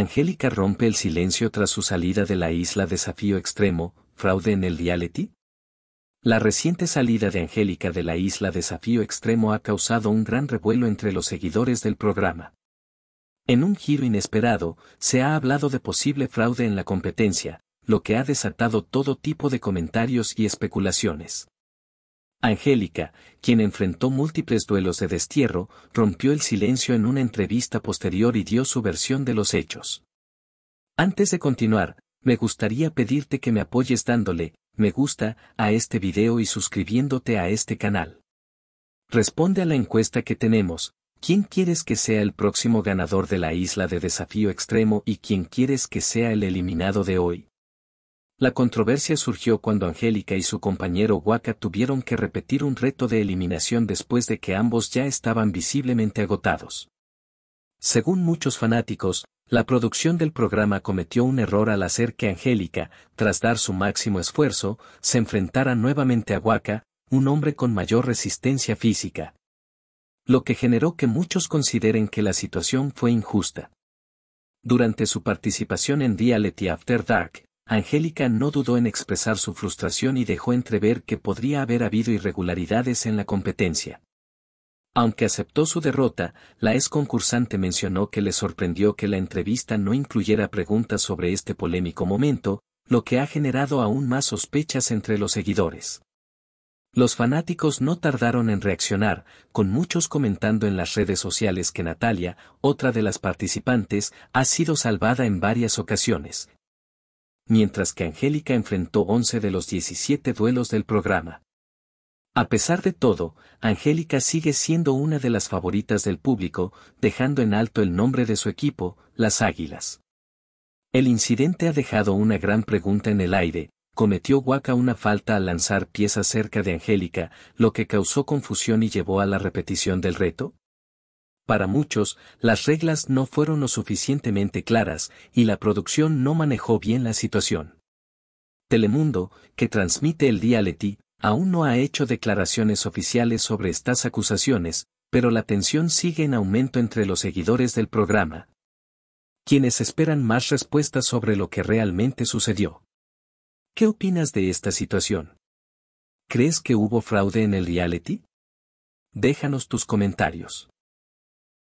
Angélica rompe el silencio tras su salida de la isla Desafío Extremo, fraude en el reality. La reciente salida de Angélica de la isla Desafío Extremo ha causado un gran revuelo entre los seguidores del programa. En un giro inesperado, se ha hablado de posible fraude en la competencia, lo que ha desatado todo tipo de comentarios y especulaciones. Angélica, quien enfrentó múltiples duelos de destierro, rompió el silencio en una entrevista posterior y dio su versión de los hechos. Antes de continuar, me gustaría pedirte que me apoyes dándole me gusta a este video y suscribiéndote a este canal. Responde a la encuesta que tenemos, ¿quién quieres que sea el próximo ganador de la isla de desafío extremo y quién quieres que sea el eliminado de hoy? La controversia surgió cuando Angélica y su compañero Waka tuvieron que repetir un reto de eliminación después de que ambos ya estaban visiblemente agotados. Según muchos fanáticos, la producción del programa cometió un error al hacer que Angélica, tras dar su máximo esfuerzo, se enfrentara nuevamente a Waka, un hombre con mayor resistencia física. Lo que generó que muchos consideren que la situación fue injusta. Durante su participación en Reality After Dark, Angélica no dudó en expresar su frustración y dejó entrever que podría haber habido irregularidades en la competencia. Aunque aceptó su derrota, la ex concursante mencionó que le sorprendió que la entrevista no incluyera preguntas sobre este polémico momento, lo que ha generado aún más sospechas entre los seguidores. Los fanáticos no tardaron en reaccionar, con muchos comentando en las redes sociales que Natalia, otra de las participantes, ha sido salvada en varias ocasiones, mientras que Angélica enfrentó 11 de los 17 duelos del programa. A pesar de todo, Angélica sigue siendo una de las favoritas del público, dejando en alto el nombre de su equipo, las Águilas. El incidente ha dejado una gran pregunta en el aire, cometió Waka una falta al lanzar piezas cerca de Angélica, lo que causó confusión y llevó a la repetición del reto? Para muchos, las reglas no fueron lo suficientemente claras y la producción no manejó bien la situación. Telemundo, que transmite el reality, aún no ha hecho declaraciones oficiales sobre estas acusaciones, pero la tensión sigue en aumento entre los seguidores del programa, quienes esperan más respuestas sobre lo que realmente sucedió. ¿Qué opinas de esta situación? ¿Crees que hubo fraude en el reality? Déjanos tus comentarios.